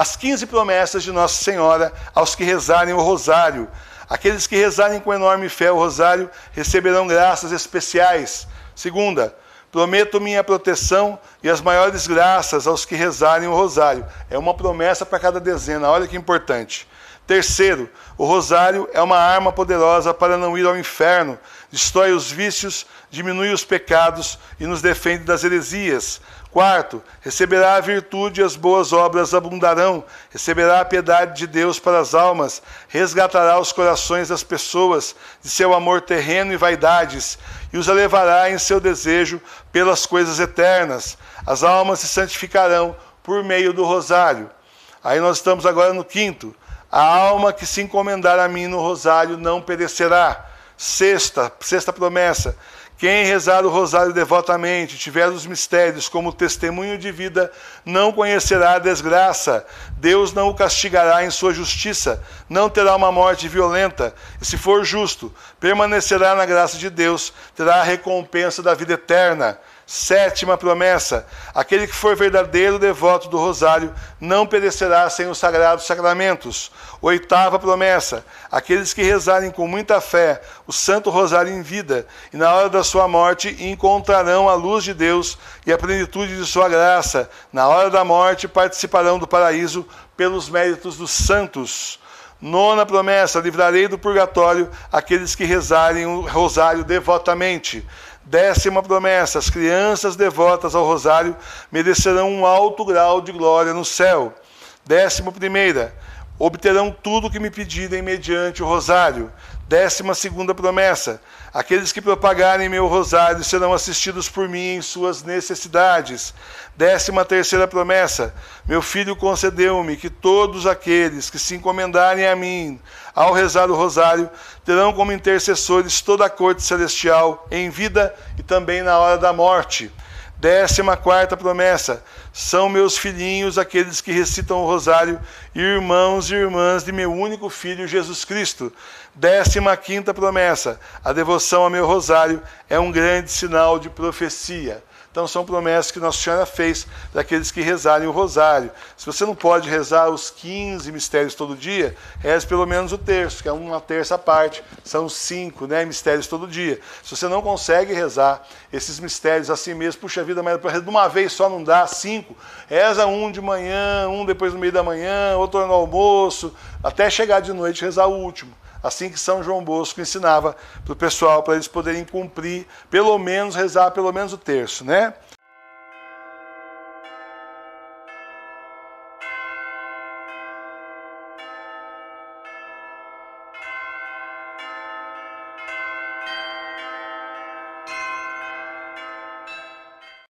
as 15 promessas de Nossa Senhora aos que rezarem o rosário. Aqueles que rezarem com enorme fé o rosário receberão graças especiais. Segunda, prometo minha proteção e as maiores graças aos que rezarem o rosário. É uma promessa para cada dezena, olha que importante. Terceiro, o rosário é uma arma poderosa para não ir ao inferno, destrói os vícios, diminui os pecados e nos defende das heresias. Quarto, receberá a virtude e as boas obras abundarão, receberá a piedade de Deus para as almas, resgatará os corações das pessoas de seu amor terreno e vaidades, e os elevará em seu desejo pelas coisas eternas. As almas se santificarão por meio do rosário. Aí nós estamos agora no quinto. A alma que se encomendar a mim no rosário não perecerá. Sexta, sexta promessa. Quem rezar o rosário devotamente, tiver os mistérios como testemunho de vida, não conhecerá a desgraça. Deus não o castigará em sua justiça, não terá uma morte violenta, e se for justo, permanecerá na graça de Deus, terá a recompensa da vida eterna. Sétima promessa: aquele que for verdadeiro devoto do Rosário não perecerá sem os sagrados sacramentos. Oitava promessa: aqueles que rezarem com muita fé o Santo Rosário em vida e na hora da sua morte encontrarão a luz de Deus e a plenitude de sua graça. Na hora da morte participarão do paraíso pelos méritos dos santos. Nona promessa: livrarei do purgatório aqueles que rezarem o rosário devotamente. Décima promessa: as crianças devotas ao rosário merecerão um alto grau de glória no céu. Décima primeira: obterão tudo o que me pedirem mediante o rosário. Décima segunda promessa: aqueles que propagarem meu rosário serão assistidos por mim em suas necessidades. Décima terceira promessa: meu filho concedeu-me que todos aqueles que se encomendarem a mim ao rezar o rosário terão como intercessores toda a corte celestial em vida e também na hora da morte. Décima quarta promessa: são meus filhinhos aqueles que recitam o rosário, irmãos e irmãs de meu único filho Jesus Cristo. Décima quinta promessa: a devoção ao meu rosário é um grande sinal de profecia. Então são promessas que Nossa Senhora fez para aqueles que rezarem o rosário. Se você não pode rezar os 15 mistérios todo dia, reze pelo menos o terço, que é uma terça parte, são cinco né, mistérios todo dia. Se você não consegue rezar esses mistérios assim mesmo, puxa vida, mas para de uma vez só não dá, cinco, reza um de manhã, um depois no meio da manhã, outro no almoço, até chegar de noite e rezar o último. Assim que São João Bosco ensinava para o pessoal, para eles poderem cumprir, pelo menos rezar pelo menos o terço, né?